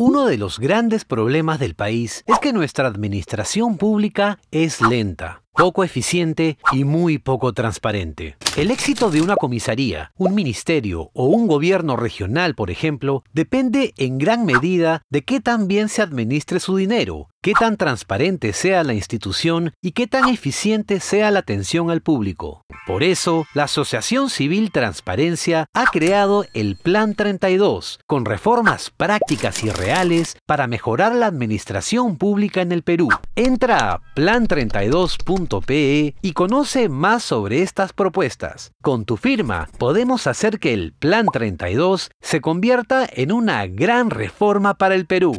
Uno de los grandes problemas del país es que nuestra administración pública es lenta, poco eficiente y muy poco transparente. El éxito de una comisaría, un ministerio o un gobierno regional, por ejemplo, depende en gran medida de qué tan bien se administre su dinero, qué tan transparente sea la institución y qué tan eficiente sea la atención al público. Por eso, la Asociación Civil Transparencia ha creado el Plan 32, con reformas prácticas y reales para mejorar la administración pública en el Perú. Entra a plan32.pe y conoce más sobre estas propuestas. Con tu firma, podemos hacer que el Plan 32 se convierta en una gran reforma para el Perú.